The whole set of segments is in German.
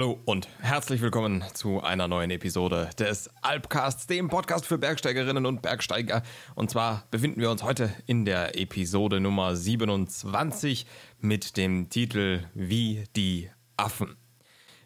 Hallo und herzlich willkommen zu einer neuen Episode des Alpcasts, dem Podcast für Bergsteigerinnen und Bergsteiger. Und zwar befinden wir uns heute in der Episode Nummer 27 mit dem Titel Wie die Affen.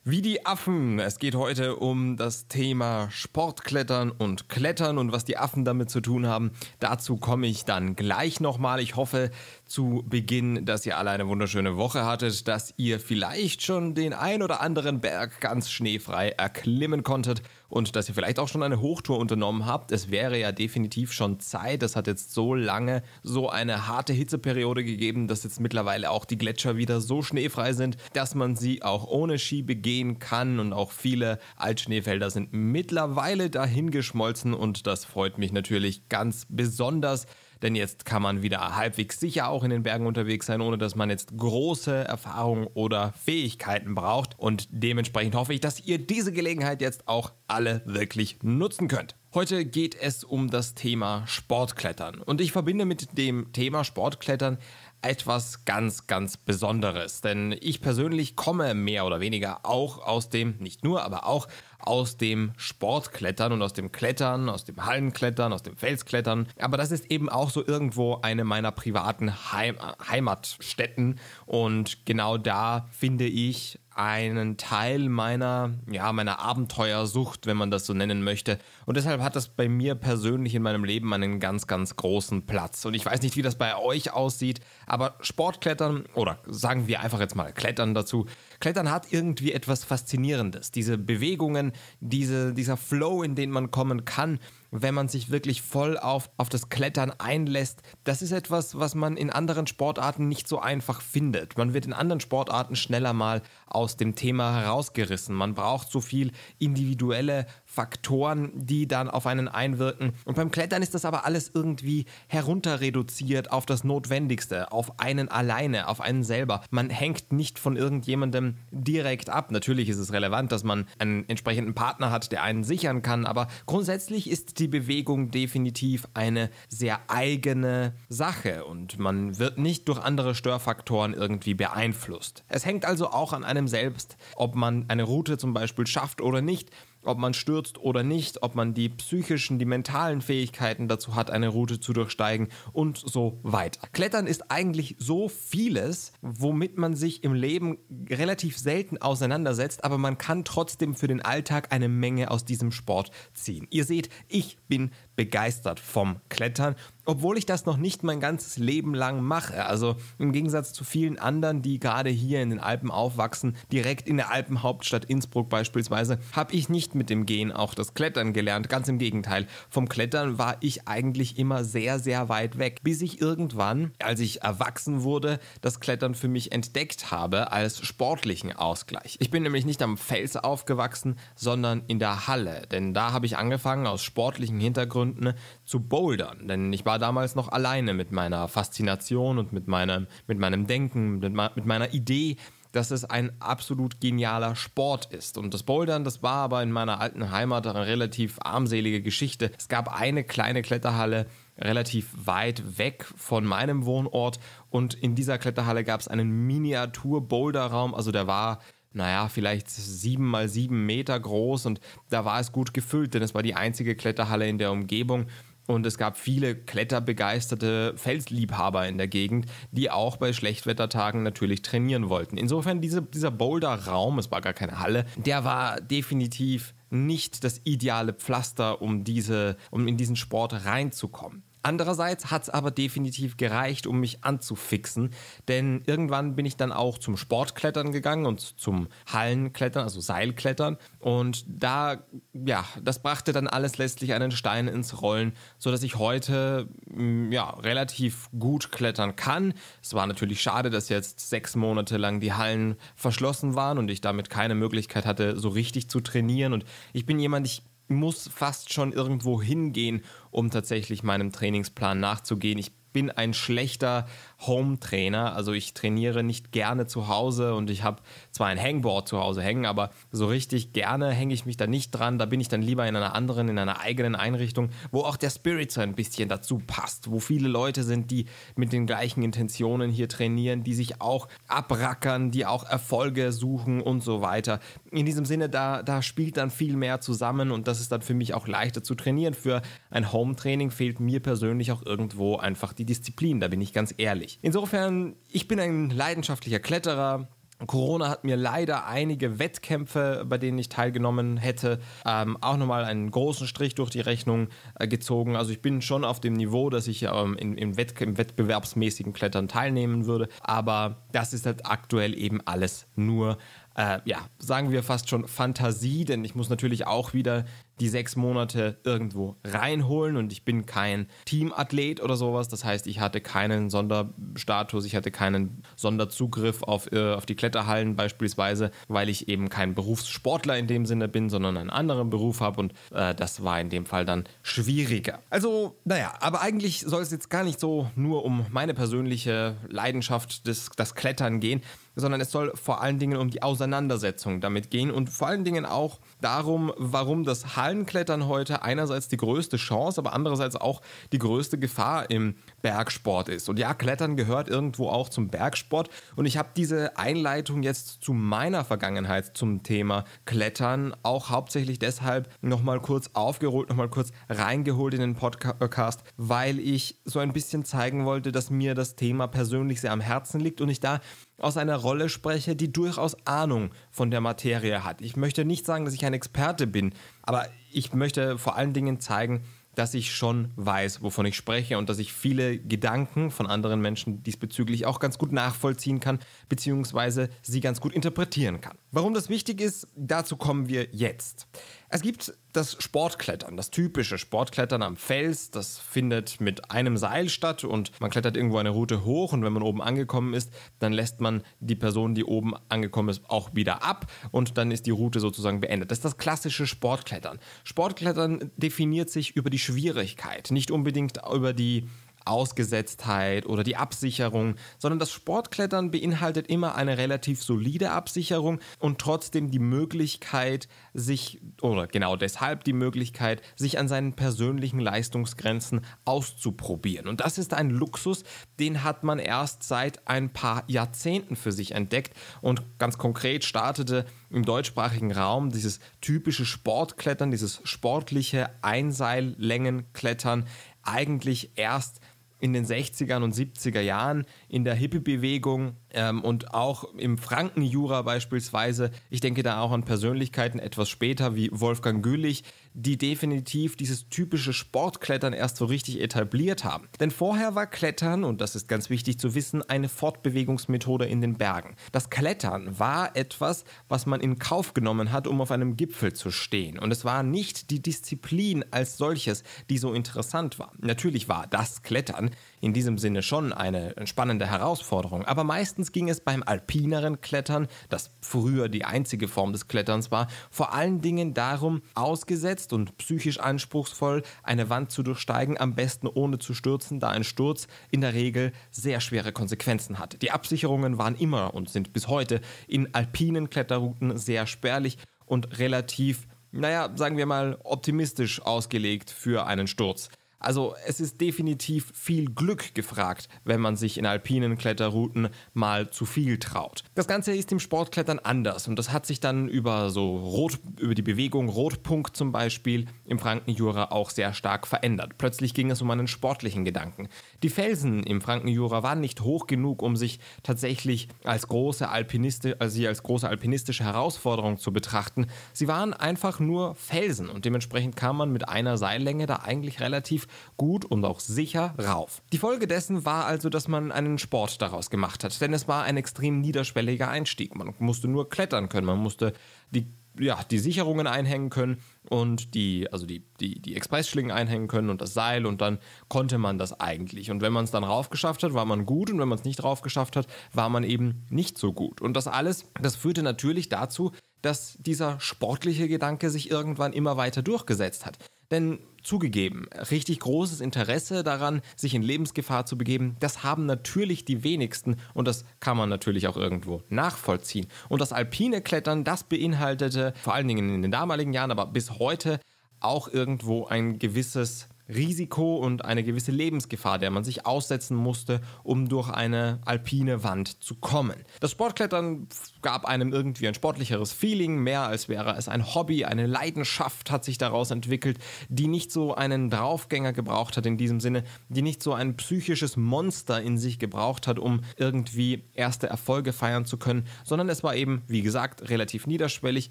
Wie die Affen. Es geht heute um das Thema Sportklettern und Klettern und was die Affen damit zu tun haben. Dazu komme ich dann gleich nochmal. Ich hoffe, zu Beginn, dass ihr alle eine wunderschöne Woche hattet, dass ihr vielleicht schon den ein oder anderen Berg ganz schneefrei erklimmen konntet und dass ihr vielleicht auch schon eine Hochtour unternommen habt. Es wäre ja definitiv schon Zeit. Es hat jetzt so lange so eine harte Hitzeperiode gegeben, dass jetzt mittlerweile auch die Gletscher wieder so schneefrei sind, dass man sie auch ohne Ski begehen kann und auch viele Altschneefelder sind mittlerweile dahin geschmolzen und das freut mich natürlich ganz besonders denn jetzt kann man wieder halbwegs sicher auch in den Bergen unterwegs sein, ohne dass man jetzt große Erfahrungen oder Fähigkeiten braucht. Und dementsprechend hoffe ich, dass ihr diese Gelegenheit jetzt auch alle wirklich nutzen könnt. Heute geht es um das Thema Sportklettern. Und ich verbinde mit dem Thema Sportklettern etwas ganz, ganz Besonderes. Denn ich persönlich komme mehr oder weniger auch aus dem, nicht nur, aber auch aus dem Sportklettern und aus dem Klettern, aus dem Hallenklettern, aus dem Felsklettern. Aber das ist eben auch so irgendwo eine meiner privaten Heim Heimatstätten. Und genau da finde ich einen Teil meiner, ja, meiner Abenteuersucht, wenn man das so nennen möchte. Und deshalb hat das bei mir persönlich in meinem Leben einen ganz, ganz großen Platz. Und ich weiß nicht, wie das bei euch aussieht, aber Sportklettern oder sagen wir einfach jetzt mal Klettern dazu. Klettern hat irgendwie etwas Faszinierendes. Diese Bewegungen, diese, dieser Flow, in den man kommen kann, wenn man sich wirklich voll auf, auf das Klettern einlässt, das ist etwas, was man in anderen Sportarten nicht so einfach findet. Man wird in anderen Sportarten schneller mal aus dem Thema herausgerissen. Man braucht so viel individuelle Faktoren, die dann auf einen einwirken. Und beim Klettern ist das aber alles irgendwie herunterreduziert auf das Notwendigste, auf einen alleine, auf einen selber. Man hängt nicht von irgendjemandem direkt ab. Natürlich ist es relevant, dass man einen entsprechenden Partner hat, der einen sichern kann, aber grundsätzlich ist die Bewegung definitiv eine sehr eigene Sache und man wird nicht durch andere Störfaktoren irgendwie beeinflusst. Es hängt also auch an einem einem selbst, ob man eine Route zum Beispiel schafft oder nicht, ob man stürzt oder nicht, ob man die psychischen, die mentalen Fähigkeiten dazu hat, eine Route zu durchsteigen und so weiter. Klettern ist eigentlich so vieles, womit man sich im Leben relativ selten auseinandersetzt, aber man kann trotzdem für den Alltag eine Menge aus diesem Sport ziehen. Ihr seht, ich bin begeistert vom Klettern, obwohl ich das noch nicht mein ganzes Leben lang mache. Also im Gegensatz zu vielen anderen, die gerade hier in den Alpen aufwachsen, direkt in der Alpenhauptstadt Innsbruck beispielsweise, habe ich nicht mit dem Gehen auch das Klettern gelernt. Ganz im Gegenteil. Vom Klettern war ich eigentlich immer sehr, sehr weit weg, bis ich irgendwann, als ich erwachsen wurde, das Klettern für mich entdeckt habe als sportlichen Ausgleich. Ich bin nämlich nicht am Fels aufgewachsen, sondern in der Halle. Denn da habe ich angefangen, aus sportlichen Hintergründen Stunden ne, zu bouldern. Denn ich war damals noch alleine mit meiner Faszination und mit meinem, mit meinem Denken, mit, mit meiner Idee, dass es ein absolut genialer Sport ist. Und das Bouldern, das war aber in meiner alten Heimat eine relativ armselige Geschichte. Es gab eine kleine Kletterhalle relativ weit weg von meinem Wohnort und in dieser Kletterhalle gab es einen Miniatur-Boulderraum, also der war naja, vielleicht sieben mal sieben Meter groß und da war es gut gefüllt, denn es war die einzige Kletterhalle in der Umgebung. Und es gab viele kletterbegeisterte Felsliebhaber in der Gegend, die auch bei Schlechtwettertagen natürlich trainieren wollten. Insofern diese, dieser Boulder-Raum, es war gar keine Halle, der war definitiv nicht das ideale Pflaster, um, diese, um in diesen Sport reinzukommen. Andererseits hat es aber definitiv gereicht, um mich anzufixen, denn irgendwann bin ich dann auch zum Sportklettern gegangen und zum Hallenklettern, also Seilklettern. Und da, ja, das brachte dann alles letztlich einen Stein ins Rollen, sodass ich heute, mm, ja, relativ gut klettern kann. Es war natürlich schade, dass jetzt sechs Monate lang die Hallen verschlossen waren und ich damit keine Möglichkeit hatte, so richtig zu trainieren. Und ich bin jemand, ich muss fast schon irgendwo hingehen, um tatsächlich meinem Trainingsplan nachzugehen. Ich bin ein schlechter Home-Trainer. Also ich trainiere nicht gerne zu Hause und ich habe zwar ein Hangboard zu Hause hängen, aber so richtig gerne hänge ich mich da nicht dran. Da bin ich dann lieber in einer anderen, in einer eigenen Einrichtung, wo auch der Spirit so ein bisschen dazu passt, wo viele Leute sind, die mit den gleichen Intentionen hier trainieren, die sich auch abrackern, die auch Erfolge suchen und so weiter. In diesem Sinne, da, da spielt dann viel mehr zusammen und das ist dann für mich auch leichter zu trainieren. Für ein Home-Training fehlt mir persönlich auch irgendwo einfach die Disziplin, da bin ich ganz ehrlich möglich. Insofern, ich bin ein leidenschaftlicher Kletterer. Corona hat mir leider einige Wettkämpfe, bei denen ich teilgenommen hätte, ähm, auch nochmal einen großen Strich durch die Rechnung äh, gezogen. Also ich bin schon auf dem Niveau, dass ich ähm, in, im, Wett im wettbewerbsmäßigen Klettern teilnehmen würde. Aber das ist halt aktuell eben alles nur äh, ja, sagen wir fast schon Fantasie, denn ich muss natürlich auch wieder die sechs Monate irgendwo reinholen und ich bin kein Teamathlet oder sowas. Das heißt, ich hatte keinen Sonderstatus, ich hatte keinen Sonderzugriff auf, äh, auf die Kletterhallen beispielsweise, weil ich eben kein Berufssportler in dem Sinne bin, sondern einen anderen Beruf habe und äh, das war in dem Fall dann schwieriger. Also, naja, aber eigentlich soll es jetzt gar nicht so nur um meine persönliche Leidenschaft, des, das Klettern gehen sondern es soll vor allen Dingen um die Auseinandersetzung damit gehen und vor allen Dingen auch darum, warum das Hallenklettern heute einerseits die größte Chance, aber andererseits auch die größte Gefahr im Bergsport ist. Und ja, Klettern gehört irgendwo auch zum Bergsport. Und ich habe diese Einleitung jetzt zu meiner Vergangenheit zum Thema Klettern auch hauptsächlich deshalb nochmal kurz aufgeholt, nochmal kurz reingeholt in den Podcast, weil ich so ein bisschen zeigen wollte, dass mir das Thema persönlich sehr am Herzen liegt und ich da aus einer Rolle spreche, die durchaus Ahnung von der Materie hat. Ich möchte nicht sagen, dass ich ein Experte bin, aber ich möchte vor allen Dingen zeigen, dass ich schon weiß, wovon ich spreche und dass ich viele Gedanken von anderen Menschen diesbezüglich auch ganz gut nachvollziehen kann, beziehungsweise sie ganz gut interpretieren kann. Warum das wichtig ist, dazu kommen wir jetzt. Es gibt das Sportklettern, das typische Sportklettern am Fels. Das findet mit einem Seil statt und man klettert irgendwo eine Route hoch und wenn man oben angekommen ist, dann lässt man die Person, die oben angekommen ist, auch wieder ab und dann ist die Route sozusagen beendet. Das ist das klassische Sportklettern. Sportklettern definiert sich über die Schwierigkeit, nicht unbedingt über die Ausgesetztheit oder die Absicherung, sondern das Sportklettern beinhaltet immer eine relativ solide Absicherung und trotzdem die Möglichkeit, sich oder genau deshalb die Möglichkeit, sich an seinen persönlichen Leistungsgrenzen auszuprobieren. Und das ist ein Luxus, den hat man erst seit ein paar Jahrzehnten für sich entdeckt und ganz konkret startete im deutschsprachigen Raum dieses typische Sportklettern, dieses sportliche Einseillängenklettern eigentlich erst in den 60ern und 70er Jahren in der Hippie-Bewegung ähm, und auch im Frankenjura beispielsweise. Ich denke da auch an Persönlichkeiten etwas später wie Wolfgang Gülich, die definitiv dieses typische Sportklettern erst so richtig etabliert haben. Denn vorher war Klettern, und das ist ganz wichtig zu wissen, eine Fortbewegungsmethode in den Bergen. Das Klettern war etwas, was man in Kauf genommen hat, um auf einem Gipfel zu stehen. Und es war nicht die Disziplin als solches, die so interessant war. Natürlich war das Klettern in diesem Sinne schon eine spannende Herausforderung, aber meistens ging es beim alpineren Klettern, das früher die einzige Form des Kletterns war, vor allen Dingen darum, ausgesetzt, verletzt und psychisch anspruchsvoll, eine Wand zu durchsteigen, am besten ohne zu stürzen, da ein Sturz in der Regel sehr schwere Konsequenzen hat. Die Absicherungen waren immer und sind bis heute in alpinen Kletterrouten sehr spärlich und relativ, naja, sagen wir mal, optimistisch ausgelegt für einen Sturz. Also es ist definitiv viel Glück gefragt, wenn man sich in alpinen Kletterrouten mal zu viel traut. Das Ganze ist im Sportklettern anders und das hat sich dann über so Rot, über die Bewegung Rotpunkt zum Beispiel im Frankenjura auch sehr stark verändert. Plötzlich ging es um einen sportlichen Gedanken. Die Felsen im Frankenjura waren nicht hoch genug, um sich tatsächlich als große Alpiniste, also sie als große alpinistische Herausforderung zu betrachten. Sie waren einfach nur Felsen und dementsprechend kam man mit einer Seillänge da eigentlich relativ gut und auch sicher rauf. Die Folge dessen war also, dass man einen Sport daraus gemacht hat, denn es war ein extrem niederschwelliger Einstieg. Man musste nur klettern können, man musste die ja, die Sicherungen einhängen können und die, also die, die, die Expressschlingen einhängen können und das Seil und dann konnte man das eigentlich. Und wenn man es dann raufgeschafft hat, war man gut und wenn man es nicht raufgeschafft hat, war man eben nicht so gut. Und das alles, das führte natürlich dazu, dass dieser sportliche Gedanke sich irgendwann immer weiter durchgesetzt hat. Denn zugegeben, richtig großes Interesse daran, sich in Lebensgefahr zu begeben, das haben natürlich die wenigsten und das kann man natürlich auch irgendwo nachvollziehen. Und das alpine Klettern, das beinhaltete vor allen Dingen in den damaligen Jahren, aber bis heute auch irgendwo ein gewisses Risiko und eine gewisse Lebensgefahr, der man sich aussetzen musste, um durch eine alpine Wand zu kommen. Das Sportklettern gab einem irgendwie ein sportlicheres Feeling, mehr als wäre es ein Hobby, eine Leidenschaft hat sich daraus entwickelt, die nicht so einen Draufgänger gebraucht hat in diesem Sinne, die nicht so ein psychisches Monster in sich gebraucht hat, um irgendwie erste Erfolge feiern zu können, sondern es war eben, wie gesagt, relativ niederschwellig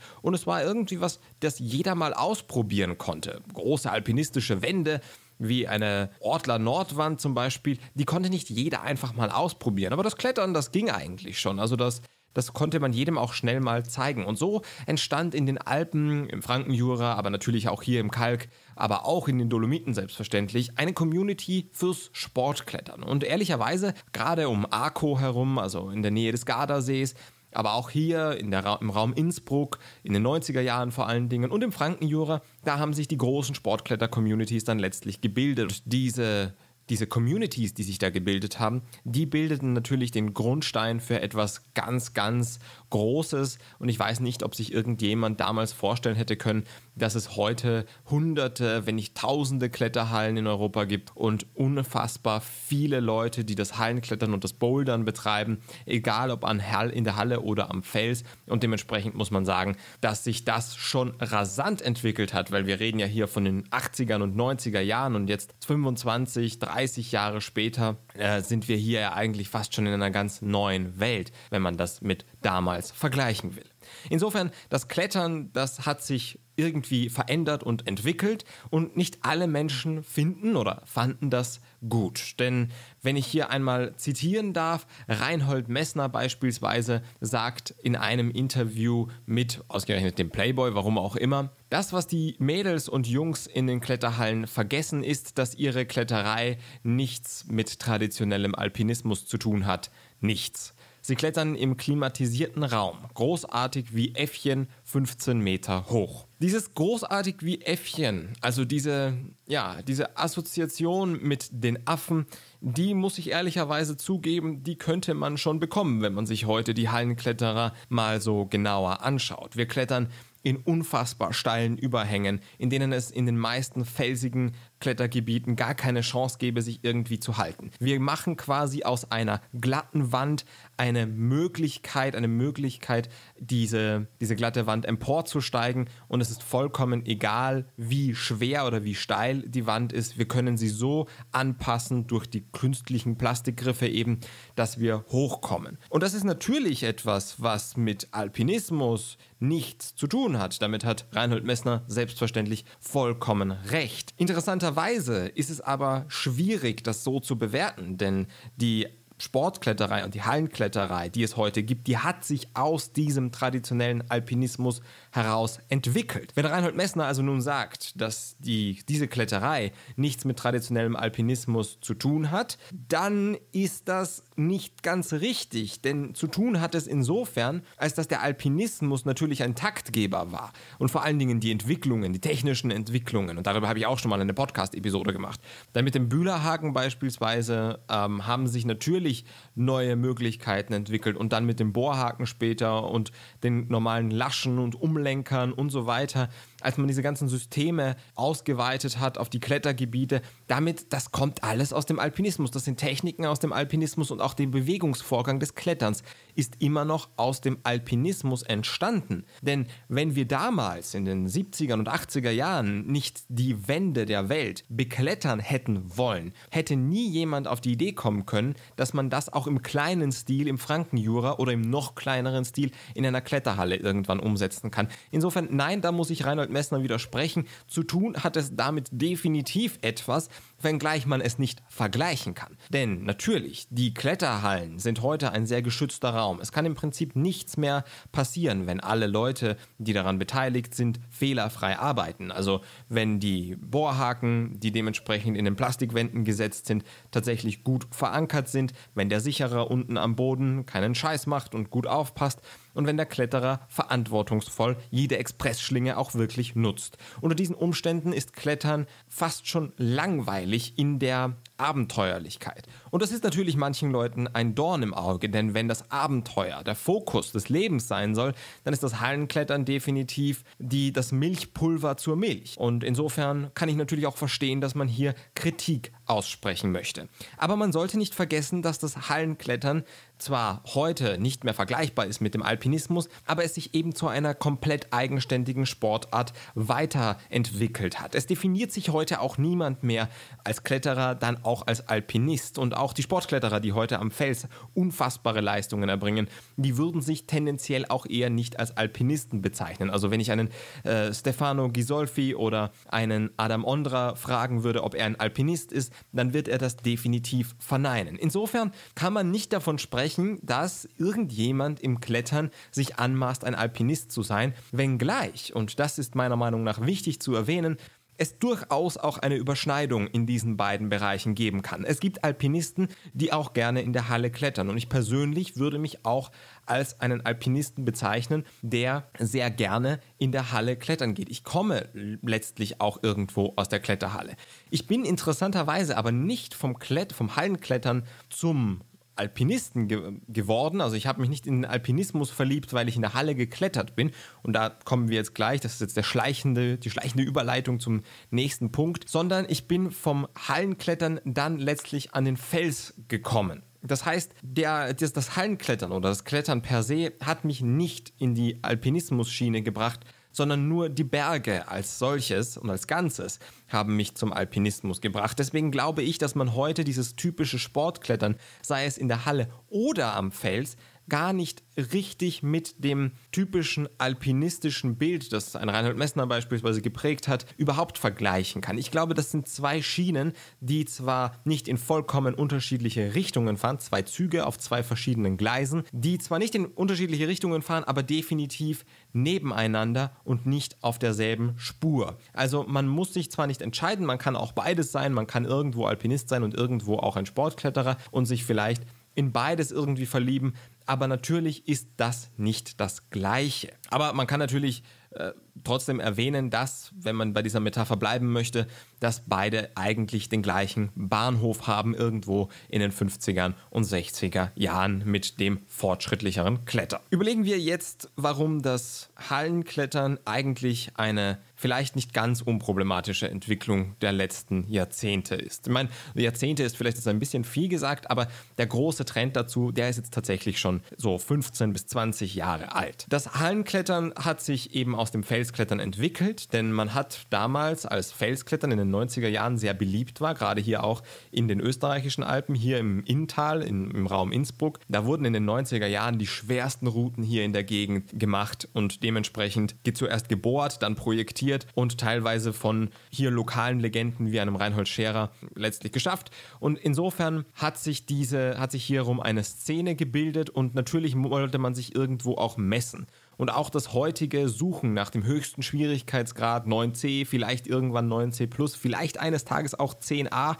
und es war irgendwie was, das jeder mal ausprobieren konnte. Große alpinistische Wände, wie eine Ortler Nordwand zum Beispiel, die konnte nicht jeder einfach mal ausprobieren. Aber das Klettern, das ging eigentlich schon. Also das, das konnte man jedem auch schnell mal zeigen. Und so entstand in den Alpen, im Frankenjura, aber natürlich auch hier im Kalk, aber auch in den Dolomiten selbstverständlich, eine Community fürs Sportklettern. Und ehrlicherweise, gerade um Arco herum, also in der Nähe des Gardasees, aber auch hier in der, im Raum Innsbruck, in den 90er Jahren vor allen Dingen und im Frankenjura, da haben sich die großen Sportkletter-Communities dann letztlich gebildet. Diese, diese Communities, die sich da gebildet haben, die bildeten natürlich den Grundstein für etwas ganz, ganz Großes und ich weiß nicht, ob sich irgendjemand damals vorstellen hätte können, dass es heute hunderte, wenn nicht tausende Kletterhallen in Europa gibt und unfassbar viele Leute, die das Hallenklettern und das Bouldern betreiben, egal ob an Hall, in der Halle oder am Fels und dementsprechend muss man sagen, dass sich das schon rasant entwickelt hat, weil wir reden ja hier von den 80ern und 90er Jahren und jetzt 25, 30 Jahre später äh, sind wir hier ja eigentlich fast schon in einer ganz neuen Welt, wenn man das mit damals ebenfalls vergleichen will. Insofern, das Klettern, das hat sich irgendwie verändert und entwickelt und nicht alle Menschen finden oder fanden das gut. Denn wenn ich hier einmal zitieren darf, Reinhold Messner beispielsweise sagt in einem Interview mit ausgerechnet dem Playboy, warum auch immer, das, was die Mädels und Jungs in den Kletterhallen vergessen, ist, dass ihre Kletterei nichts mit traditionellem Alpinismus zu tun hat. Nichts. Sie klettern im klimatisierten Raum, großartig wie Äffchen, 15 Meter hoch. Dieses großartig wie Äffchen, also diese, ja, diese Assoziation mit den Affen, die muss ich ehrlicherweise zugeben, die könnte man schon bekommen, wenn man sich heute die Hallenkletterer mal so genauer anschaut. Wir klettern in unfassbar steilen Überhängen, in denen es in den meisten felsigen Klettergebieten gar keine Chance gäbe, sich irgendwie zu halten. Wir machen quasi aus einer glatten Wand eine Möglichkeit, eine Möglichkeit, diese, diese glatte Wand emporzusteigen und es ist vollkommen egal, wie schwer oder wie steil die Wand ist. Wir können sie so anpassen durch die künstlichen Plastikgriffe eben, dass wir hochkommen. Und das ist natürlich etwas, was mit Alpinismus nichts zu tun hat. Damit hat Reinhold Messner selbstverständlich vollkommen recht. Interessanter Interessanterweise ist es aber schwierig, das so zu bewerten, denn die Sportkletterei und die Hallenkletterei, die es heute gibt, die hat sich aus diesem traditionellen Alpinismus heraus entwickelt. Wenn Reinhold Messner also nun sagt, dass die, diese Kletterei nichts mit traditionellem Alpinismus zu tun hat, dann ist das nicht ganz richtig, denn zu tun hat es insofern, als dass der Alpinismus natürlich ein Taktgeber war und vor allen Dingen die Entwicklungen, die technischen Entwicklungen, und darüber habe ich auch schon mal eine Podcast-Episode gemacht. Dann mit dem Bühlerhaken beispielsweise ähm, haben sich natürlich neue Möglichkeiten entwickelt und dann mit dem Bohrhaken später und den normalen Laschen und Umlenkern und so weiter, als man diese ganzen Systeme ausgeweitet hat auf die Klettergebiete, damit, das kommt alles aus dem Alpinismus. Das sind Techniken aus dem Alpinismus und auch den Bewegungsvorgang des Kletterns ist immer noch aus dem Alpinismus entstanden. Denn wenn wir damals in den 70er und 80er Jahren nicht die Wände der Welt beklettern hätten wollen, hätte nie jemand auf die Idee kommen können, dass man das auch auch im kleinen Stil, im Frankenjura oder im noch kleineren Stil in einer Kletterhalle irgendwann umsetzen kann. Insofern, nein, da muss ich Reinhold Messner widersprechen. Zu tun hat es damit definitiv etwas wenngleich man es nicht vergleichen kann. Denn natürlich, die Kletterhallen sind heute ein sehr geschützter Raum. Es kann im Prinzip nichts mehr passieren, wenn alle Leute, die daran beteiligt sind, fehlerfrei arbeiten. Also wenn die Bohrhaken, die dementsprechend in den Plastikwänden gesetzt sind, tatsächlich gut verankert sind, wenn der Sicherer unten am Boden keinen Scheiß macht und gut aufpasst, und wenn der Kletterer verantwortungsvoll jede Expressschlinge auch wirklich nutzt. Unter diesen Umständen ist Klettern fast schon langweilig in der Abenteuerlichkeit. Und das ist natürlich manchen Leuten ein Dorn im Auge, denn wenn das Abenteuer der Fokus des Lebens sein soll, dann ist das Hallenklettern definitiv die, das Milchpulver zur Milch. Und insofern kann ich natürlich auch verstehen, dass man hier Kritik aussprechen möchte. Aber man sollte nicht vergessen, dass das Hallenklettern zwar heute nicht mehr vergleichbar ist mit dem Alpinismus, aber es sich eben zu einer komplett eigenständigen Sportart weiterentwickelt hat. Es definiert sich heute auch niemand mehr als Kletterer dann auch auch als Alpinist und auch die Sportkletterer, die heute am Fels unfassbare Leistungen erbringen, die würden sich tendenziell auch eher nicht als Alpinisten bezeichnen. Also wenn ich einen äh, Stefano Gisolfi oder einen Adam Ondra fragen würde, ob er ein Alpinist ist, dann wird er das definitiv verneinen. Insofern kann man nicht davon sprechen, dass irgendjemand im Klettern sich anmaßt, ein Alpinist zu sein, wenngleich, und das ist meiner Meinung nach wichtig zu erwähnen, es durchaus auch eine Überschneidung in diesen beiden Bereichen geben kann. Es gibt Alpinisten, die auch gerne in der Halle klettern. Und ich persönlich würde mich auch als einen Alpinisten bezeichnen, der sehr gerne in der Halle klettern geht. Ich komme letztlich auch irgendwo aus der Kletterhalle. Ich bin interessanterweise aber nicht vom, Klett vom Hallenklettern zum Alpinisten ge geworden. Also ich habe mich nicht in den Alpinismus verliebt, weil ich in der Halle geklettert bin. Und da kommen wir jetzt gleich, das ist jetzt der schleichende, die schleichende Überleitung zum nächsten Punkt, sondern ich bin vom Hallenklettern dann letztlich an den Fels gekommen. Das heißt, der, das, das Hallenklettern oder das Klettern per se hat mich nicht in die Alpinismus-Schiene gebracht, sondern nur die Berge als solches und als Ganzes haben mich zum Alpinismus gebracht. Deswegen glaube ich, dass man heute dieses typische Sportklettern, sei es in der Halle oder am Fels, gar nicht richtig mit dem typischen alpinistischen Bild, das ein Reinhold Messner beispielsweise geprägt hat, überhaupt vergleichen kann. Ich glaube, das sind zwei Schienen, die zwar nicht in vollkommen unterschiedliche Richtungen fahren, zwei Züge auf zwei verschiedenen Gleisen, die zwar nicht in unterschiedliche Richtungen fahren, aber definitiv nebeneinander und nicht auf derselben Spur. Also man muss sich zwar nicht entscheiden, man kann auch beides sein, man kann irgendwo Alpinist sein und irgendwo auch ein Sportkletterer und sich vielleicht in beides irgendwie verlieben. Aber natürlich ist das nicht das Gleiche. Aber man kann natürlich äh, trotzdem erwähnen, dass, wenn man bei dieser Metapher bleiben möchte, dass beide eigentlich den gleichen Bahnhof haben, irgendwo in den 50ern und 60er Jahren mit dem fortschrittlicheren Klettern. Überlegen wir jetzt, warum das Hallenklettern eigentlich eine vielleicht nicht ganz unproblematische Entwicklung der letzten Jahrzehnte ist. Ich meine, Jahrzehnte ist vielleicht jetzt ein bisschen viel gesagt, aber der große Trend dazu, der ist jetzt tatsächlich schon so 15 bis 20 Jahre alt. Das Hallenklettern hat sich eben aus dem Feld Felsklettern entwickelt, denn man hat damals, als Felsklettern in den 90er Jahren sehr beliebt war, gerade hier auch in den österreichischen Alpen, hier im Inntal, in, im Raum Innsbruck, da wurden in den 90er Jahren die schwersten Routen hier in der Gegend gemacht und dementsprechend geht zuerst gebohrt, dann projektiert und teilweise von hier lokalen Legenden wie einem Reinhold Scherer letztlich geschafft. Und insofern hat sich diese, hat sich hierum eine Szene gebildet und natürlich wollte man sich irgendwo auch messen. Und auch das heutige Suchen nach dem höchsten Schwierigkeitsgrad 9c, vielleicht irgendwann 9c, vielleicht eines Tages auch 10a,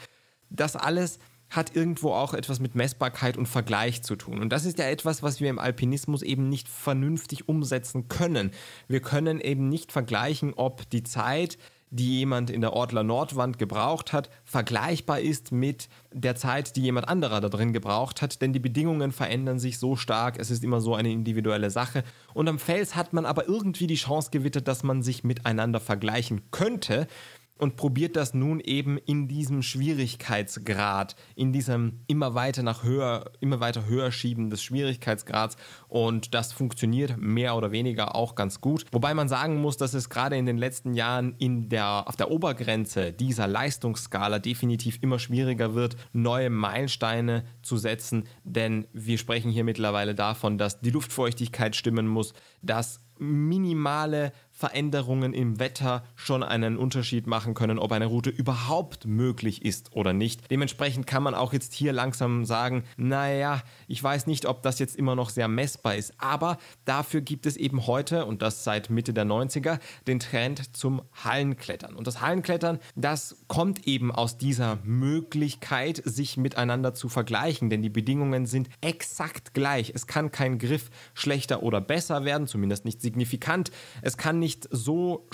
das alles hat irgendwo auch etwas mit Messbarkeit und Vergleich zu tun. Und das ist ja etwas, was wir im Alpinismus eben nicht vernünftig umsetzen können. Wir können eben nicht vergleichen, ob die Zeit, die jemand in der Ortler Nordwand gebraucht hat, vergleichbar ist mit der Zeit, die jemand anderer da drin gebraucht hat, denn die Bedingungen verändern sich so stark, es ist immer so eine individuelle Sache. Und am Fels hat man aber irgendwie die Chance gewittert, dass man sich miteinander vergleichen könnte und probiert das nun eben in diesem Schwierigkeitsgrad, in diesem immer weiter nach höher, immer weiter höher schieben des Schwierigkeitsgrads und das funktioniert mehr oder weniger auch ganz gut. Wobei man sagen muss, dass es gerade in den letzten Jahren in der, auf der Obergrenze dieser Leistungsskala definitiv immer schwieriger wird, neue Meilensteine zu setzen, denn wir sprechen hier mittlerweile davon, dass die Luftfeuchtigkeit stimmen muss, dass minimale Veränderungen im Wetter schon einen Unterschied machen können, ob eine Route überhaupt möglich ist oder nicht. Dementsprechend kann man auch jetzt hier langsam sagen, naja, ich weiß nicht, ob das jetzt immer noch sehr messbar ist, aber dafür gibt es eben heute, und das seit Mitte der 90er, den Trend zum Hallenklettern. Und das Hallenklettern, das kommt eben aus dieser Möglichkeit, sich miteinander zu vergleichen, denn die Bedingungen sind exakt gleich. Es kann kein Griff schlechter oder besser werden, zumindest nicht signifikant. Es kann nicht nicht so,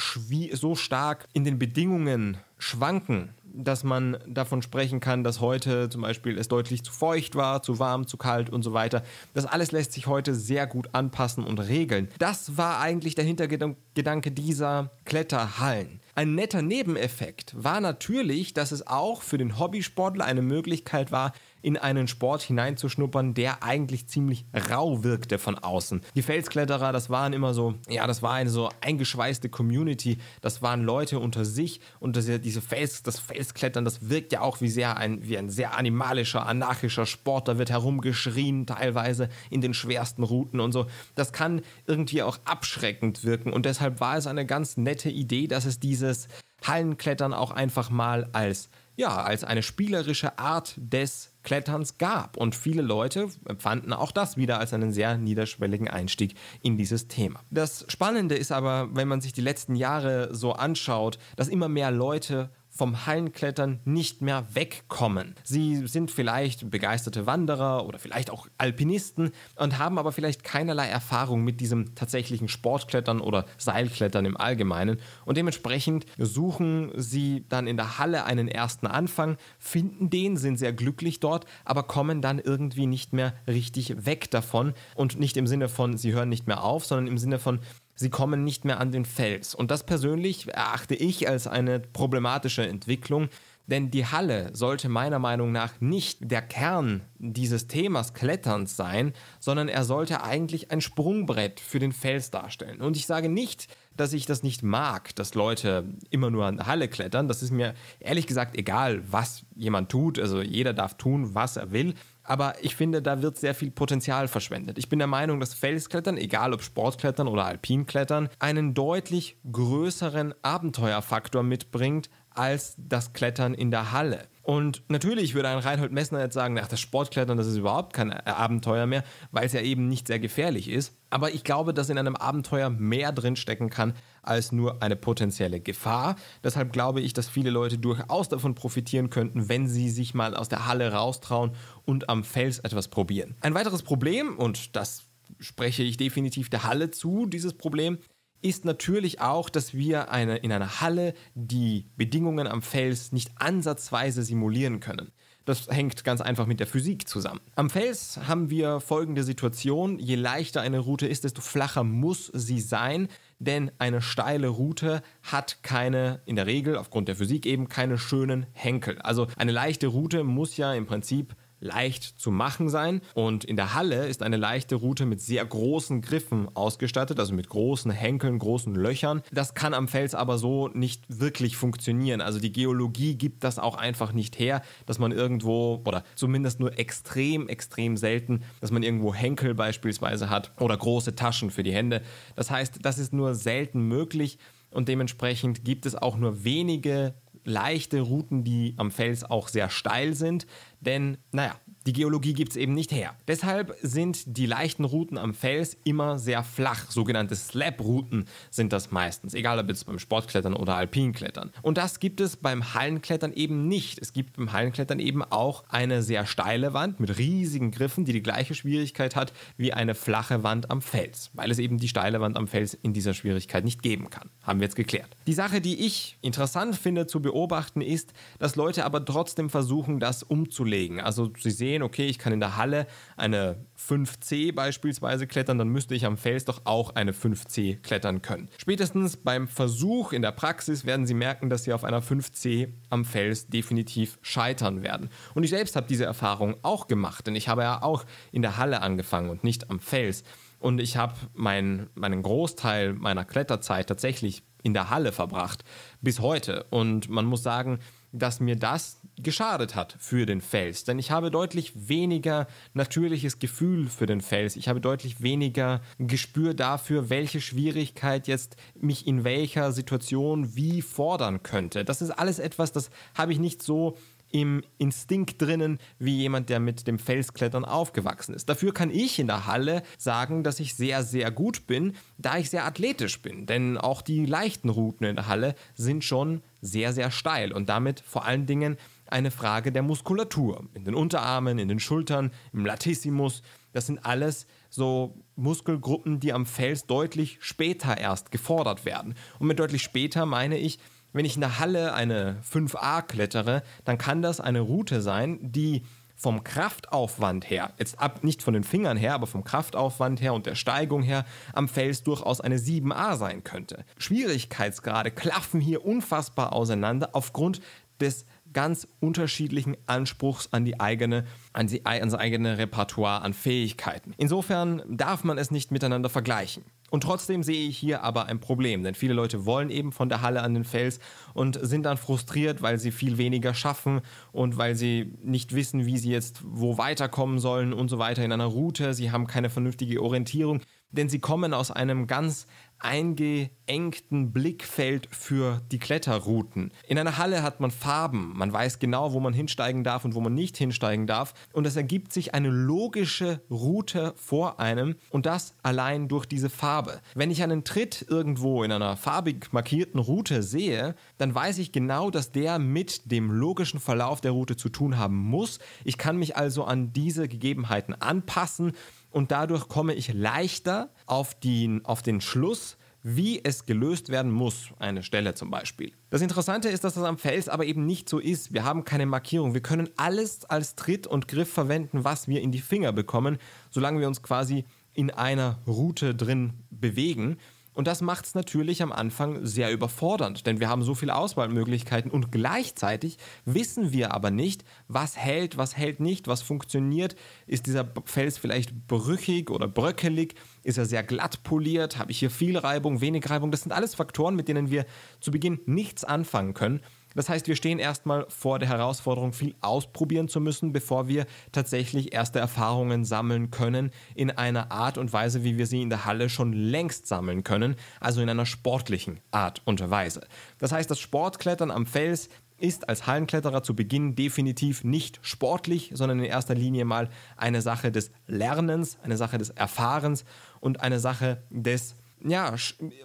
so stark in den Bedingungen schwanken, dass man davon sprechen kann, dass heute zum Beispiel es deutlich zu feucht war, zu warm, zu kalt und so weiter. Das alles lässt sich heute sehr gut anpassen und regeln. Das war eigentlich der Hintergedanke dieser Kletterhallen. Ein netter Nebeneffekt war natürlich, dass es auch für den Hobbysportler eine Möglichkeit war, in einen Sport hineinzuschnuppern, der eigentlich ziemlich rau wirkte von außen. Die Felskletterer, das waren immer so, ja, das war eine so eingeschweißte Community, das waren Leute unter sich und das, diese Fels, das Felsklettern, das wirkt ja auch wie, sehr ein, wie ein sehr animalischer, anarchischer Sport, da wird herumgeschrien teilweise in den schwersten Routen und so. Das kann irgendwie auch abschreckend wirken und deshalb war es eine ganz nette Idee, dass es dieses Hallenklettern auch einfach mal als ja, als eine spielerische Art des Kletterns gab. Und viele Leute empfanden auch das wieder als einen sehr niederschwelligen Einstieg in dieses Thema. Das Spannende ist aber, wenn man sich die letzten Jahre so anschaut, dass immer mehr Leute vom Hallenklettern nicht mehr wegkommen. Sie sind vielleicht begeisterte Wanderer oder vielleicht auch Alpinisten und haben aber vielleicht keinerlei Erfahrung mit diesem tatsächlichen Sportklettern oder Seilklettern im Allgemeinen und dementsprechend suchen sie dann in der Halle einen ersten Anfang, finden den, sind sehr glücklich dort, aber kommen dann irgendwie nicht mehr richtig weg davon und nicht im Sinne von, sie hören nicht mehr auf, sondern im Sinne von, sie kommen nicht mehr an den Fels. Und das persönlich erachte ich als eine problematische Entwicklung, denn die Halle sollte meiner Meinung nach nicht der Kern dieses Themas Kletterns sein, sondern er sollte eigentlich ein Sprungbrett für den Fels darstellen. Und ich sage nicht, dass ich das nicht mag, dass Leute immer nur an Halle klettern. Das ist mir ehrlich gesagt egal, was jemand tut. Also jeder darf tun, was er will aber ich finde, da wird sehr viel Potenzial verschwendet. Ich bin der Meinung, dass Felsklettern, egal ob Sportklettern oder Alpinklettern, einen deutlich größeren Abenteuerfaktor mitbringt als das Klettern in der Halle. Und natürlich würde ein Reinhold Messner jetzt sagen, ach, das Sportklettern, das ist überhaupt kein Abenteuer mehr, weil es ja eben nicht sehr gefährlich ist. Aber ich glaube, dass in einem Abenteuer mehr drinstecken kann als nur eine potenzielle Gefahr. Deshalb glaube ich, dass viele Leute durchaus davon profitieren könnten, wenn sie sich mal aus der Halle raustrauen und am Fels etwas probieren. Ein weiteres Problem, und das spreche ich definitiv der Halle zu, dieses Problem, ist natürlich auch, dass wir eine, in einer Halle die Bedingungen am Fels nicht ansatzweise simulieren können. Das hängt ganz einfach mit der Physik zusammen. Am Fels haben wir folgende Situation. Je leichter eine Route ist, desto flacher muss sie sein, denn eine steile Route hat keine, in der Regel aufgrund der Physik eben, keine schönen Henkel. Also eine leichte Route muss ja im Prinzip leicht zu machen sein. Und in der Halle ist eine leichte Route mit sehr großen Griffen ausgestattet, also mit großen Henkeln, großen Löchern. Das kann am Fels aber so nicht wirklich funktionieren. Also die Geologie gibt das auch einfach nicht her, dass man irgendwo oder zumindest nur extrem, extrem selten, dass man irgendwo Henkel beispielsweise hat oder große Taschen für die Hände. Das heißt, das ist nur selten möglich. Und dementsprechend gibt es auch nur wenige leichte Routen, die am Fels auch sehr steil sind. Then, naja, Die Geologie gibt es eben nicht her. Deshalb sind die leichten Routen am Fels immer sehr flach. Sogenannte slap routen sind das meistens, egal ob jetzt beim Sportklettern oder Alpinklettern. Und das gibt es beim Hallenklettern eben nicht. Es gibt beim Hallenklettern eben auch eine sehr steile Wand mit riesigen Griffen, die die gleiche Schwierigkeit hat wie eine flache Wand am Fels, weil es eben die steile Wand am Fels in dieser Schwierigkeit nicht geben kann. Haben wir jetzt geklärt. Die Sache, die ich interessant finde zu beobachten, ist, dass Leute aber trotzdem versuchen, das umzulegen. Also sie sehen, sehen, okay, ich kann in der Halle eine 5C beispielsweise klettern, dann müsste ich am Fels doch auch eine 5C klettern können. Spätestens beim Versuch in der Praxis werden Sie merken, dass Sie auf einer 5C am Fels definitiv scheitern werden. Und ich selbst habe diese Erfahrung auch gemacht, denn ich habe ja auch in der Halle angefangen und nicht am Fels. Und ich habe mein, meinen Großteil meiner Kletterzeit tatsächlich in der Halle verbracht, bis heute. Und man muss sagen, dass mir das geschadet hat für den Fels. Denn ich habe deutlich weniger natürliches Gefühl für den Fels. Ich habe deutlich weniger Gespür dafür, welche Schwierigkeit jetzt mich in welcher Situation wie fordern könnte. Das ist alles etwas, das habe ich nicht so im Instinkt drinnen, wie jemand, der mit dem Felsklettern aufgewachsen ist. Dafür kann ich in der Halle sagen, dass ich sehr, sehr gut bin, da ich sehr athletisch bin. Denn auch die leichten Routen in der Halle sind schon sehr, sehr steil und damit vor allen Dingen eine Frage der Muskulatur. In den Unterarmen, in den Schultern, im Latissimus. Das sind alles so Muskelgruppen, die am Fels deutlich später erst gefordert werden. Und mit deutlich später meine ich, wenn ich in der Halle eine 5a klettere, dann kann das eine Route sein, die vom Kraftaufwand her, jetzt ab nicht von den Fingern her, aber vom Kraftaufwand her und der Steigung her, am Fels durchaus eine 7a sein könnte. Schwierigkeitsgrade klaffen hier unfassbar auseinander aufgrund des ganz unterschiedlichen Anspruchs an die eigene, an die, an das eigene Repertoire an Fähigkeiten. Insofern darf man es nicht miteinander vergleichen. Und trotzdem sehe ich hier aber ein Problem, denn viele Leute wollen eben von der Halle an den Fels und sind dann frustriert, weil sie viel weniger schaffen und weil sie nicht wissen, wie sie jetzt wo weiterkommen sollen und so weiter in einer Route. Sie haben keine vernünftige Orientierung, denn sie kommen aus einem ganz eingeengten Blickfeld für die Kletterrouten. In einer Halle hat man Farben, man weiß genau, wo man hinsteigen darf und wo man nicht hinsteigen darf und es ergibt sich eine logische Route vor einem und das allein durch diese Farbe. Wenn ich einen Tritt irgendwo in einer farbig markierten Route sehe, dann weiß ich genau, dass der mit dem logischen Verlauf der Route zu tun haben muss. Ich kann mich also an diese Gegebenheiten anpassen und dadurch komme ich leichter auf den, auf den Schluss, wie es gelöst werden muss, eine Stelle zum Beispiel. Das Interessante ist, dass das am Fels aber eben nicht so ist. Wir haben keine Markierung. Wir können alles als Tritt und Griff verwenden, was wir in die Finger bekommen, solange wir uns quasi in einer Route drin bewegen. Und das macht es natürlich am Anfang sehr überfordernd, denn wir haben so viele Auswahlmöglichkeiten und gleichzeitig wissen wir aber nicht, was hält, was hält nicht, was funktioniert. Ist dieser Fels vielleicht brüchig oder bröckelig? Ist er sehr glatt poliert? Habe ich hier viel Reibung, wenig Reibung? Das sind alles Faktoren, mit denen wir zu Beginn nichts anfangen können. Das heißt, wir stehen erstmal vor der Herausforderung, viel ausprobieren zu müssen, bevor wir tatsächlich erste Erfahrungen sammeln können in einer Art und Weise, wie wir sie in der Halle schon längst sammeln können, also in einer sportlichen Art und Weise. Das heißt, das Sportklettern am Fels ist als Hallenkletterer zu Beginn definitiv nicht sportlich, sondern in erster Linie mal eine Sache des Lernens, eine Sache des Erfahrens und eine Sache des ja,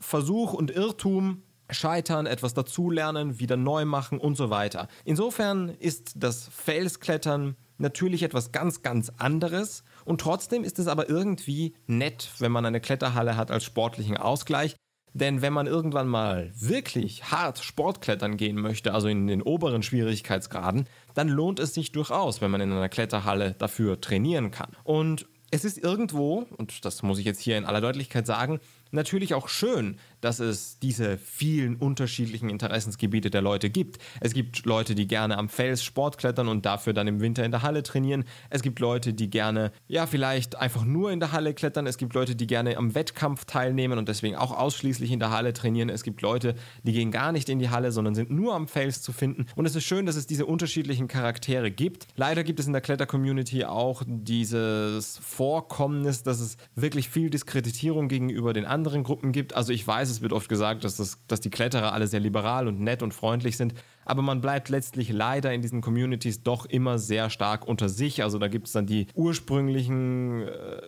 Versuch und Irrtum Scheitern, etwas dazulernen, wieder neu machen und so weiter. Insofern ist das Felsklettern natürlich etwas ganz, ganz anderes und trotzdem ist es aber irgendwie nett, wenn man eine Kletterhalle hat als sportlichen Ausgleich. Denn wenn man irgendwann mal wirklich hart Sportklettern gehen möchte, also in den oberen Schwierigkeitsgraden, dann lohnt es sich durchaus, wenn man in einer Kletterhalle dafür trainieren kann. Und es ist irgendwo, und das muss ich jetzt hier in aller Deutlichkeit sagen, natürlich auch schön, dass es diese vielen unterschiedlichen Interessensgebiete der Leute gibt. Es gibt Leute, die gerne am Fels Sport klettern und dafür dann im Winter in der Halle trainieren. Es gibt Leute, die gerne, ja, vielleicht einfach nur in der Halle klettern. Es gibt Leute, die gerne am Wettkampf teilnehmen und deswegen auch ausschließlich in der Halle trainieren. Es gibt Leute, die gehen gar nicht in die Halle, sondern sind nur am Fels zu finden. Und es ist schön, dass es diese unterschiedlichen Charaktere gibt. Leider gibt es in der Kletter-Community auch dieses Vorkommnis, dass es wirklich viel Diskreditierung gegenüber den anderen anderen Gruppen gibt. Also ich weiß, es wird oft gesagt, dass, das, dass die Kletterer alle sehr liberal und nett und freundlich sind, aber man bleibt letztlich leider in diesen Communities doch immer sehr stark unter sich. Also da gibt es dann die ursprünglichen äh,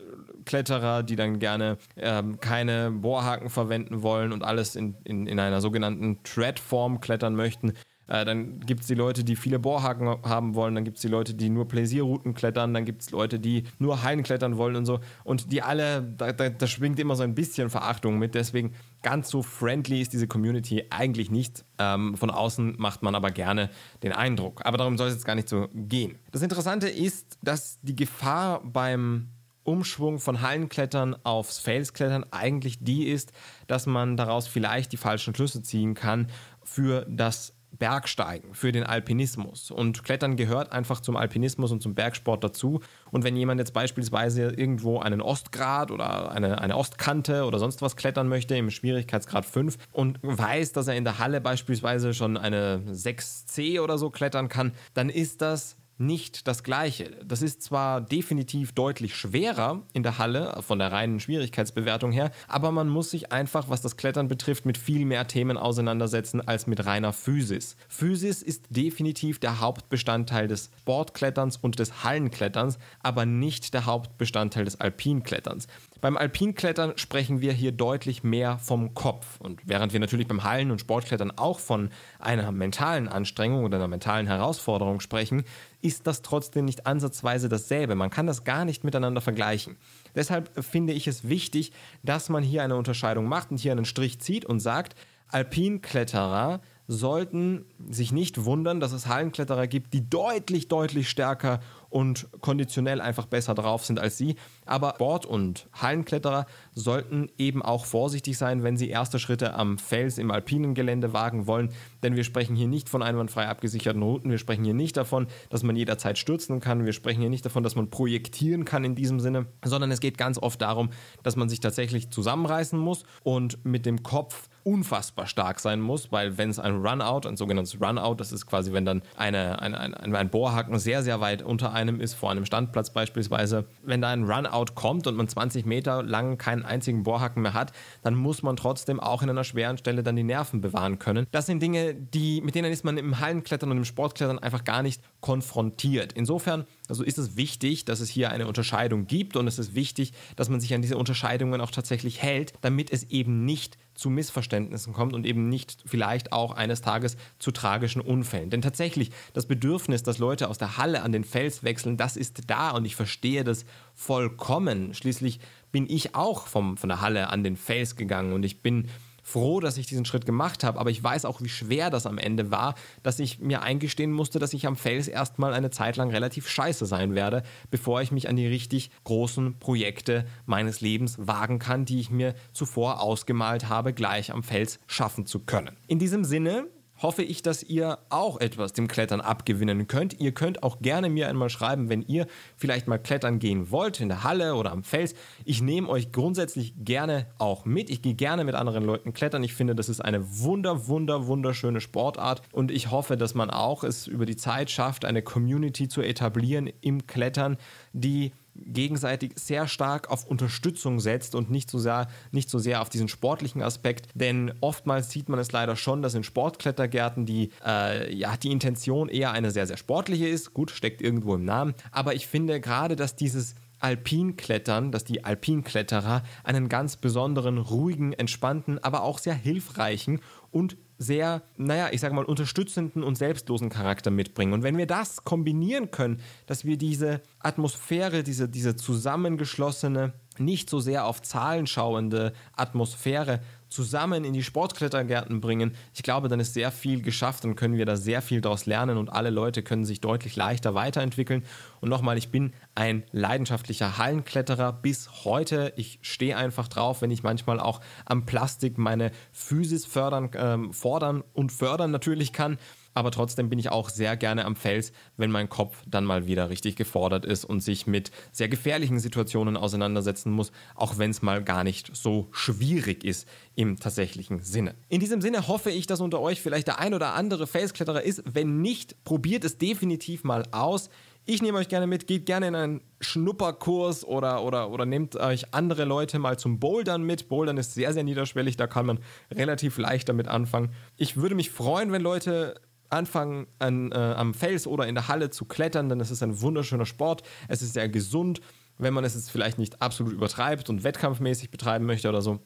Kletterer, die dann gerne ähm, keine Bohrhaken verwenden wollen und alles in, in, in einer sogenannten Thread-Form klettern möchten. Äh, dann gibt es die Leute, die viele Bohrhaken haben wollen. Dann gibt es die Leute, die nur Pläsierrouten klettern. Dann gibt es Leute, die nur Hallen klettern wollen und so. Und die alle, da, da, da schwingt immer so ein bisschen Verachtung mit. Deswegen ganz so friendly ist diese Community eigentlich nicht. Ähm, von außen macht man aber gerne den Eindruck. Aber darum soll es jetzt gar nicht so gehen. Das Interessante ist, dass die Gefahr beim Umschwung von Hallenklettern aufs Felsklettern eigentlich die ist, dass man daraus vielleicht die falschen Schlüsse ziehen kann für das Bergsteigen, für den Alpinismus. Und Klettern gehört einfach zum Alpinismus und zum Bergsport dazu. Und wenn jemand jetzt beispielsweise irgendwo einen Ostgrad oder eine, eine Ostkante oder sonst was klettern möchte im Schwierigkeitsgrad 5 und weiß, dass er in der Halle beispielsweise schon eine 6C oder so klettern kann, dann ist das nicht das Gleiche. Das ist zwar definitiv deutlich schwerer in der Halle, von der reinen Schwierigkeitsbewertung her, aber man muss sich einfach, was das Klettern betrifft, mit viel mehr Themen auseinandersetzen als mit reiner Physis. Physis ist definitiv der Hauptbestandteil des Sportkletterns und des Hallenkletterns, aber nicht der Hauptbestandteil des Alpinkletterns. Beim Alpinklettern sprechen wir hier deutlich mehr vom Kopf. Und während wir natürlich beim Hallen- und Sportklettern auch von einer mentalen Anstrengung oder einer mentalen Herausforderung sprechen, ist das trotzdem nicht ansatzweise dasselbe. Man kann das gar nicht miteinander vergleichen. Deshalb finde ich es wichtig, dass man hier eine Unterscheidung macht und hier einen Strich zieht und sagt, Alpinkletterer sollten sich nicht wundern, dass es Hallenkletterer gibt, die deutlich, deutlich stärker und konditionell einfach besser drauf sind als sie. Aber Board- und Hallenkletterer sollten eben auch vorsichtig sein, wenn sie erste Schritte am Fels im alpinen Gelände wagen wollen. Denn wir sprechen hier nicht von einwandfrei abgesicherten Routen. Wir sprechen hier nicht davon, dass man jederzeit stürzen kann. Wir sprechen hier nicht davon, dass man projektieren kann in diesem Sinne. Sondern es geht ganz oft darum, dass man sich tatsächlich zusammenreißen muss und mit dem Kopf unfassbar stark sein muss, weil wenn es ein Runout, ein sogenanntes Runout, das ist quasi, wenn dann eine, ein, ein, ein Bohrhaken sehr, sehr weit unter einem ist, vor einem Standplatz beispielsweise, wenn da ein Runout Burnout kommt und man 20 Meter lang keinen einzigen Bohrhaken mehr hat, dann muss man trotzdem auch in einer schweren Stelle dann die Nerven bewahren können. Das sind Dinge, die, mit denen ist man im Hallenklettern und im Sportklettern einfach gar nicht konfrontiert. Insofern also ist es wichtig, dass es hier eine Unterscheidung gibt und es ist wichtig, dass man sich an diese Unterscheidungen auch tatsächlich hält, damit es eben nicht zu Missverständnissen kommt und eben nicht vielleicht auch eines Tages zu tragischen Unfällen. Denn tatsächlich, das Bedürfnis, dass Leute aus der Halle an den Fels wechseln, das ist da und ich verstehe das vollkommen. Schließlich bin ich auch vom, von der Halle an den Fels gegangen und ich bin froh, dass ich diesen Schritt gemacht habe, aber ich weiß auch, wie schwer das am Ende war, dass ich mir eingestehen musste, dass ich am Fels erstmal eine Zeit lang relativ scheiße sein werde, bevor ich mich an die richtig großen Projekte meines Lebens wagen kann, die ich mir zuvor ausgemalt habe, gleich am Fels schaffen zu können. In diesem Sinne hoffe ich, dass ihr auch etwas dem Klettern abgewinnen könnt. Ihr könnt auch gerne mir einmal schreiben, wenn ihr vielleicht mal klettern gehen wollt, in der Halle oder am Fels. Ich nehme euch grundsätzlich gerne auch mit. Ich gehe gerne mit anderen Leuten klettern. Ich finde, das ist eine wunder, wunder, wunderschöne Sportart und ich hoffe, dass man auch es über die Zeit schafft, eine Community zu etablieren im Klettern, die gegenseitig sehr stark auf Unterstützung setzt und nicht so, sehr, nicht so sehr auf diesen sportlichen Aspekt. Denn oftmals sieht man es leider schon, dass in Sportklettergärten die, äh, ja, die Intention eher eine sehr, sehr sportliche ist. Gut, steckt irgendwo im Namen. Aber ich finde gerade, dass dieses Alpinklettern, dass die Alpinkletterer einen ganz besonderen, ruhigen, entspannten, aber auch sehr hilfreichen und sehr, naja, ich sage mal, unterstützenden und selbstlosen Charakter mitbringen. Und wenn wir das kombinieren können, dass wir diese Atmosphäre, diese, diese zusammengeschlossene, nicht so sehr auf Zahlen schauende Atmosphäre, zusammen in die Sportklettergärten bringen, ich glaube, dann ist sehr viel geschafft und können wir da sehr viel daraus lernen und alle Leute können sich deutlich leichter weiterentwickeln. Und nochmal, ich bin ein leidenschaftlicher Hallenkletterer bis heute. Ich stehe einfach drauf, wenn ich manchmal auch am Plastik meine Physis fördern, äh, fordern und fördern natürlich kann aber trotzdem bin ich auch sehr gerne am Fels, wenn mein Kopf dann mal wieder richtig gefordert ist und sich mit sehr gefährlichen Situationen auseinandersetzen muss, auch wenn es mal gar nicht so schwierig ist im tatsächlichen Sinne. In diesem Sinne hoffe ich, dass unter euch vielleicht der ein oder andere Felskletterer ist. Wenn nicht, probiert es definitiv mal aus. Ich nehme euch gerne mit, geht gerne in einen Schnupperkurs oder, oder, oder nehmt euch andere Leute mal zum Bouldern mit. Bouldern ist sehr, sehr niederschwellig, da kann man relativ leicht damit anfangen. Ich würde mich freuen, wenn Leute anfangen, an, äh, am Fels oder in der Halle zu klettern, denn es ist ein wunderschöner Sport. Es ist sehr gesund, wenn man es jetzt vielleicht nicht absolut übertreibt und wettkampfmäßig betreiben möchte oder so.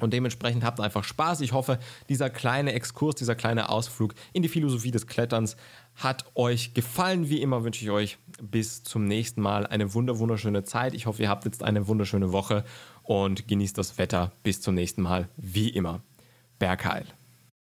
Und dementsprechend habt einfach Spaß. Ich hoffe, dieser kleine Exkurs, dieser kleine Ausflug in die Philosophie des Kletterns hat euch gefallen. Wie immer wünsche ich euch bis zum nächsten Mal eine wunder wunderschöne Zeit. Ich hoffe, ihr habt jetzt eine wunderschöne Woche und genießt das Wetter. Bis zum nächsten Mal. Wie immer. Bergheil.